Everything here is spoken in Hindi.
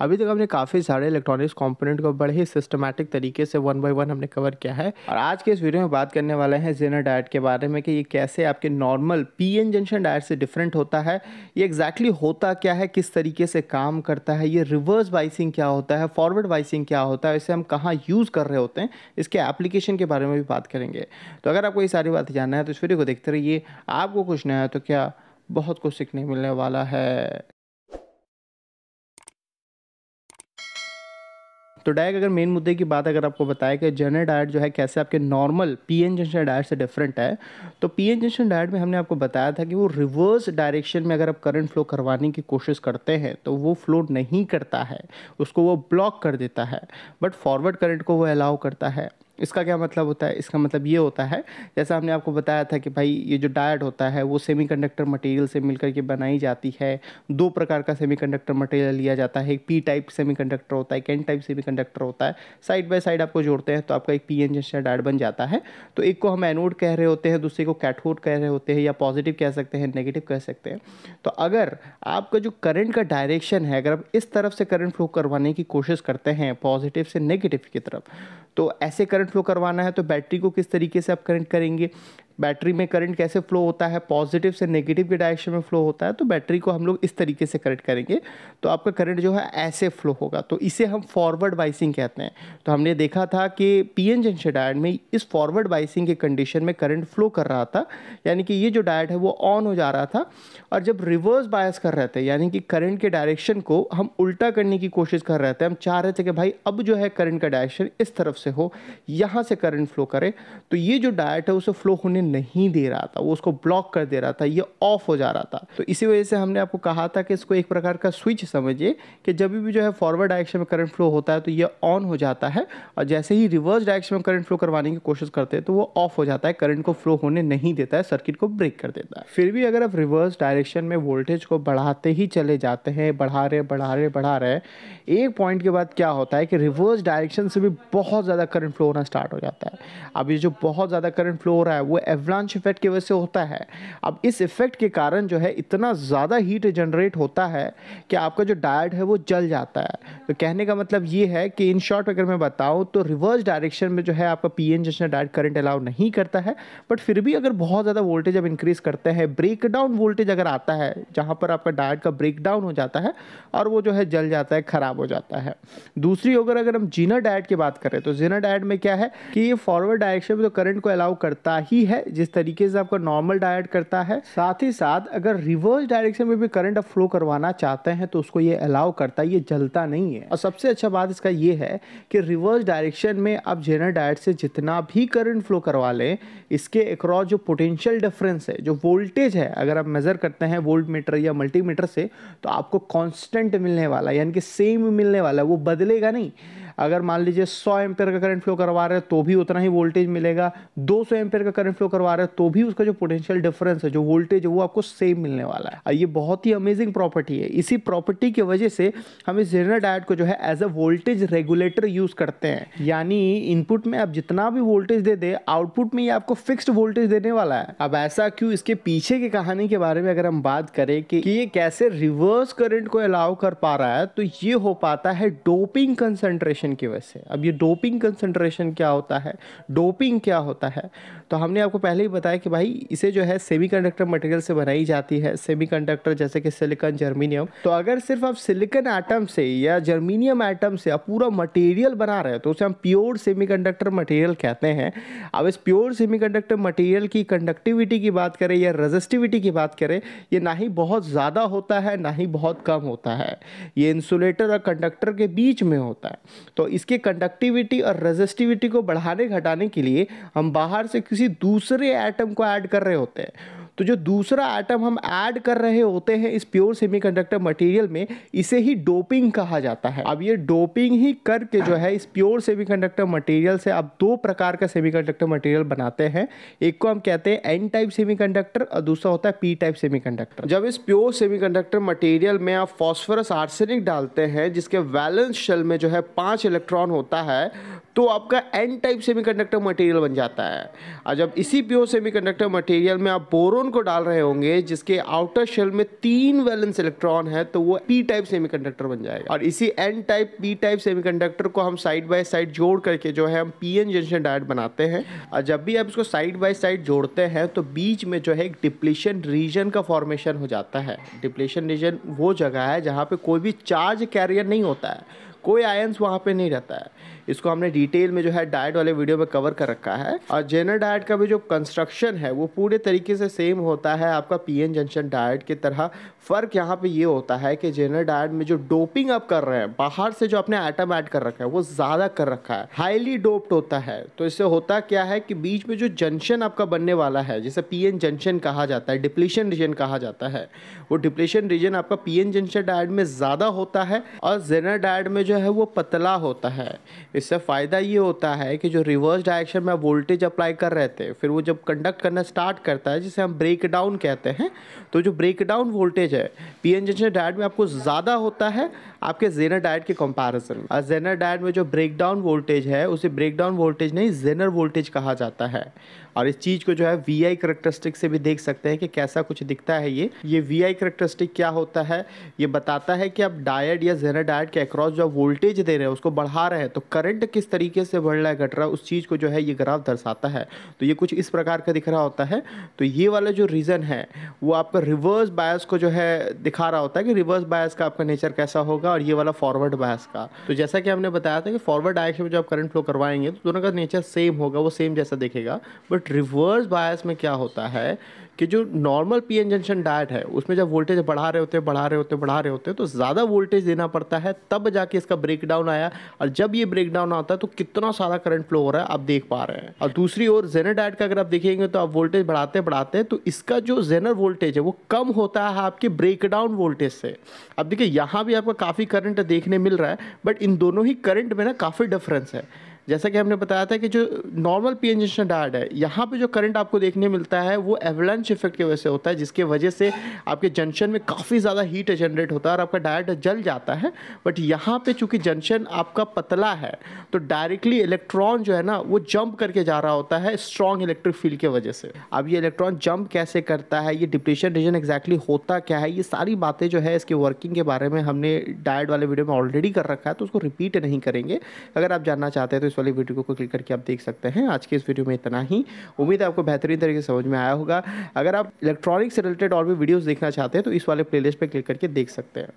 अभी तक हमने काफ़ी सारे इलेक्ट्रॉनिक्स कंपोनेंट को बड़े ही सिस्टमैटिक तरीके से वन बाय वन हमने कवर किया है और आज के इस वीडियो में बात करने वाले हैं जेनर डाइट के बारे में कि ये कैसे आपके normal P N junction diode से डिफरेंट होता है ये एग्जैक्टली exactly होता क्या है किस तरीके से काम करता है ये रिवर्स बाइसिंग क्या होता है फॉरवर्ड बाइसिंग क्या होता है इसे हम कहाँ यूज़ कर रहे होते हैं इसके एप्लीकेशन के बारे में भी बात करेंगे तो अगर आपको ये सारी बातें जानना है तो इस वीडियो को देखते रहिए आपको कुछ नया तो क्या बहुत कुछ सीखने मिलने वाला है तो डायक अगर मेन मुद्दे की बात अगर आपको बताया कि जनरल डायट जो है कैसे आपके normal P N junction diode से डिफरेंट है तो पी एन जंक्शन डायट में हमने आपको बताया था कि वो रिवर्स डायरेक्शन में अगर आप करंट फ्लो करवाने की कोशिश करते हैं तो वो फ्लो नहीं करता है उसको वो ब्लॉक कर देता है बट फॉरवर्ड करंट को वो अलाउ करता है इसका क्या मतलब होता है इसका मतलब ये होता है जैसा हमने आपको बताया था कि भाई ये जो डायड होता है वो सेमीकंडक्टर मटेरियल से मिलकर के बनाई जाती है दो प्रकार का सेमीकंडक्टर मटेरियल लिया जाता है एक पी टाइप सेमीकंडक्टर होता है एक एन टाइप सेमीकंडक्टर होता है साइड बाय साइड आपको जोड़ते हैं तो आपका एक पी एन जैसा डायड बन जाता है तो एक को हम एनोड कह रहे होते हैं दूसरे को कैथोड कह रहे होते हैं या पॉजिटिव कह सकते हैं नेगेटिव कह सकते हैं तो अगर आपका जो करंट का डायरेक्शन है अगर आप इस तरफ से करंट फ्लो करवाने की कोशिश करते हैं पॉजिटिव से नेगेटिव की तरफ तो ऐसे करंट फ्लो करवाना है तो बैटरी को किस तरीके से आप करंट करेंगे बैटरी में करंट कैसे फ्लो होता है पॉजिटिव से नेगेटिव के डायरेक्शन में फ्लो होता है तो बैटरी को हम लोग इस तरीके से कनेक्ट करेंगे तो आपका करंट जो है ऐसे फ्लो होगा तो इसे हम फॉरवर्ड बाइसिंग कहते हैं तो हमने देखा था कि पी एन जंक्शन डायट में इस फॉरवर्ड बाइसिंग के कंडीशन में करंट फ्लो कर रहा था यानी कि ये जो डायट है वो ऑन हो जा रहा था और जब रिवर्स बायस कर रहे थे यानी कि करंट के डायरेक्शन को हम उल्टा करने की कोशिश कर रहे थे हम चाह रहे थे कि भाई अब जो है करंट का डायरेक्शन इस तरफ से हो यहाँ से करंट फ्लो करे तो ये जो डायट है उसे फ्लो होने नहीं दे रहा था वो उसको ब्लॉक कर दे रहा था ये ऑफ हो जा रहा था तो इसी वजह से हमने आपको कहा था कि इसको एक प्रकार का स्विच समझिए कि जब भी जो है फॉरवर्ड डायरेक्शन में करंट फ्लो होता है तो ये ऑन हो जाता है और जैसे ही रिवर्स डायरेक्शन में करंट फ्लो करवाने की कोशिश करते हैं तो वो ऑफ हो जाता है करंट को फ्लो होने नहीं देता है सर्किट को ब्रेक कर देता है फिर भी अगर आप रिवर्स डायरेक्शन में वोल्टेज को बढ़ाते ही चले जाते हैं बढ़ा रहे बढ़ा रहे बढ़ा रहे एक पॉइंट के बाद क्या होता है कि रिवर्स डायरेक्शन से भी बहुत ज़्यादा करंट फ्लो होना स्टार्ट हो जाता है अब ये जो बहुत ज़्यादा करंट फ्लो हो रहा है वो एवलांच इफेक्ट की वजह से होता है अब इस इफेक्ट के कारण जो है इतना ज़्यादा हीट जनरेट होता है कि आपका जो डायड है वो जल जाता है तो कहने का मतलब ये है कि इन शॉर्ट अगर मैं बताऊँ तो रिवर्स डायरेक्शन में जो है आपका P N junction diode current allow नहीं करता है बट फिर भी अगर बहुत ज़्यादा वोल्टेज अब इंक्रीज़ करते हैं ब्रेक डाउन वोल्टेज अगर आता है जहाँ पर आपका डायड का ब्रेक डाउन हो जाता है और वो जो है जल जाता है ख़राब हो जाता है दूसरी ओर अगर हम जीना डायट की बात करें तो जीना डायट में क्या है कि ये फॉरवर्ड डायरेक्शन में तो करंट को अलाउ करता ही है जिस तरीके से आपका नॉर्मल डायट करता है साथ ही साथ अगर रिवर्स डायरेक्शन में भी करंट फ्लो करवाना चाहते हैं तो उसको ये अलाउ करता है ये जलता नहीं है और सबसे अच्छा बात इसका ये है कि रिवर्स डायरेक्शन में आप जेनर डायट से जितना भी करंट फ्लो करवा लें इसके अक्रॉस जो पोटेंशियल डिफरेंस है जो वोल्टेज है अगर आप मेज़र करते हैं वोल्ट मीटर या मल्टीमीटर से तो आपको कॉन्स्टेंट मिलने वाला यानी कि सेम मिलने वाला वो बदलेगा नहीं अगर मान लीजिए सौ एम्पेयर का करंट फ्लो करवा रहे हैं तो भी उतना ही वोल्टेज मिलेगा दो सौ एम्पेयर का करंट फ्लो करवा रहे हैं तो भी उसका जो पोटेंशियल डिफरेंस है जो वोल्टेज है वो आपको सेम मिलने वाला है ये बहुत ही अमेजिंग प्रॉपर्टी है इसी प्रॉपर्टी की वजह से हम इस जेनर डायट को जो है as a voltage regulator use करते हैं यानी इनपुट में आप जितना भी वोल्टेज दे दे आउटपुट में ये आपको फिक्स्ड वोल्टेज देने वाला है अब ऐसा क्यों इसके पीछे की कहानी के बारे में अगर हम बात करें कि ये कैसे रिवर्स करंट को अलाउ कर पा रहा है तो ये हो पाता है डोपिंग कंसेंट्रेशन कंसंट्रेशन की वजह से अब ये डोपिंग कंसंट्रेशन क्या होता है डोपिंग क्या होता है तो हमने आपको पहले ही बताया कि भाई इसे जो है सेमीकंडक्टर मटेरियल से बनाई जाती है सेमीकंडक्टर जैसे कि सिलिकॉन जर्मीनियम तो अगर सिर्फ आप सिलिकॉन एटम से या जर्मीनियम एटम से आप पूरा मटेरियल बना रहे हो तो उसे हम प्योर सेमी मटेरियल कहते हैं अब इस प्योर सेमी मटेरियल की कंडक्टिविटी की बात करें या रजिस्टिविटी की बात करें ये ना ही बहुत ज़्यादा होता है ना ही बहुत कम होता है ये इंसुलेटर और कंडक्टर के बीच में होता है तो इसके कंडक्टिविटी और रेजिस्टिविटी को बढ़ाने घटाने के लिए हम बाहर से किसी दूसरे एटम को ऐड कर रहे होते हैं तो जो दूसरा आइटम हम ऐड कर रहे होते हैं इस प्योर सेमीकंडक्टर मटेरियल में इसे ही डोपिंग कहा जाता है अब ये डोपिंग ही करके जो है इस प्योर सेमीकंडक्टर मटेरियल से आप दो प्रकार का सेमीकंडक्टर मटेरियल बनाते हैं एक को हम कहते हैं एन टाइप सेमीकंडक्टर और दूसरा होता है पी टाइप सेमीकंडक्टर जब इस प्योर सेमीकंडक्टर मटेरियल में आप फॉस्फोरस आर्सेनिक डालते हैं जिसके वैलेंस शेल में जो है पांच इलेक्ट्रॉन होता है तो आपका एन टाइप सेमीकंडक्टर मटेरियल बन जाता है और जब इसी प्योर सेमीकंडक्टर मटेरियल में आप बोरोन को डाल रहे होंगे जिसके आउटर शेल में तीन वैलेंस इलेक्ट्रॉन है तो वो पी टाइप सेमीकंडक्टर बन जाएगा और इसी N type P type semiconductor को हम साइड बाय साइड जोड़ करके जो है हम पी एन जंक्शन डायट बनाते हैं और जब भी आप इसको साइड बाय साइड जोड़ते हैं तो बीच में जो है एक डिप्लीशन रीजन का फॉर्मेशन हो जाता है डिप्लीशन रीजन वो जगह है जहाँ पे कोई भी चार्ज कैरियर नहीं होता है कोई आयंस वहाँ पे नहीं रहता है इसको हमने डिटेल में जो है डाइट वाले वीडियो में कवर कर रखा है और जेनर डाइट का भी जो कंस्ट्रक्शन है वो पूरे तरीके से सेम होता है आपका पी जंक्शन डाइट की तरह फ़र्क यहाँ पे ये होता है कि जेनर डाइट में जो डोपिंग आप कर रहे हैं बाहर से जो आपने आइटम ऐड कर रखा है वो ज़्यादा कर रखा है हाईली डोप्ड होता है तो इससे होता क्या है कि बीच में जो जंक्शन आपका बनने वाला है जैसे पी जंक्शन कहा जाता है डिप्लीशन रीजन कहा जाता है वो डिप्लीशन रीजन आपका पी जंक्शन डाइट में ज़्यादा होता है और जेनर डाइट में जो है वो पतला होता है इससे फ़ायदा ये होता है कि जो रिवर्स डायरेक्शन में वोल्टेज अप्लाई कर रहे थे फिर वो जब कंडक्ट करना स्टार्ट करता है जिसे हम ब्रेक डाउन कहते हैं तो जो ब्रेक डाउन वोल्टेज है पी एन जंक्शन डायट में आपको ज़्यादा होता है आपके जेनर डायट के कंपैरिजन में जेनर डायट में जो ब्रेकडाउन वोल्टेज है उसे ब्रेकडाउन वोल्टेज नहीं जेनर वोल्टेज कहा जाता है और इस चीज़ को जो है वी आई करेक्टरिस्टिक से भी देख सकते हैं कि कैसा कुछ दिखता है ये ये वी आई करेक्टरिस्टिक क्या होता है ये बताता है कि आप डायट या जेनर डायट के अक्रॉस जो वोल्टेज दे रहे हैं उसको बढ़ा रहे हैं तो करंट किस तरीके से बढ़ रहा है घट रहा है उस चीज़ को जो है ये ग्राफ दर्शाता है तो ये कुछ इस प्रकार का दिख रहा होता है तो ये वाला जो रीज़न है वो आपका रिवर्स बायस को जो है दिखा रहा होता है कि रिवर्स बायस का आपका नेचर कैसा होगा का और ये वाला फॉरवर्ड बायस का तो जैसा कि हमने बताया था कि फॉरवर्ड डायरेक्शन में जो आप करंट फ्लो करवाएंगे तो दोनों का नेचर सेम होगा वो सेम जैसा देखेगा बट रिवर्स बायस में क्या होता है कि जो normal P N junction diode है उसमें जब वोल्टेज बढ़ा रहे होते बढ़ा रहे होते बढ़ा रहे होते तो ज़्यादा वोल्टेज देना पड़ता है तब जाके इसका ब्रेकडाउन आया और जब ये ब्रेकडाउन आता है तो कितना सारा करंट फ्लो हो रहा है आप देख पा रहे हैं और दूसरी ओर जेनर डायट का अगर आप देखेंगे तो आप वोल्टेज बढ़ाते बढ़ाते तो इसका जो जेनर वोल्टेज है वो कम होता है आपके ब्रेकडाउन वोल्टेज से अब देखिए यहाँ भी आपका काफ़ी करंट देखने मिल रहा है बट इन दोनों ही करंट में ना काफ़ी डिफरेंस है जैसा कि हमने बताया था कि जो normal P N junction diode है यहाँ पे जो करंट आपको देखने मिलता है वो एवलेंस इफेक्ट की वजह से होता है जिसके वजह से आपके जंक्शन में काफ़ी ज़्यादा हीट जनरेट होता है और आपका डायड जल जाता है बट यहाँ पे चूँकि जंक्शन आपका पतला है तो डायरेक्टली इलेक्ट्रॉन जो है ना वो जंप करके जा रहा होता है स्ट्रॉन्ग इलेक्ट्रिक फील्ड की वजह से अब ये इलेक्ट्रॉन जंप कैसे करता है ये डिप्रेशन रीजन एक्जैक्टली होता क्या है ये सारी बातें जो है इसके वर्किंग के बारे में हमने डायड वाले वीडियो में ऑलरेडी कर रखा है तो उसको रिपीट नहीं करेंगे अगर आप जानना चाहते हैं तो वाली वीडियो को क्लिक करके आप देख सकते हैं आज के इस वीडियो में इतना ही उम्मीद है आपको बेहतरीन तरीके से समझ में आया होगा अगर आप इलेक्ट्रॉनिक्स से रिलेटेड और भी वीडियोज़ देखना चाहते हैं तो इस वाले प्लेलिस्ट पर क्लिक करके देख सकते हैं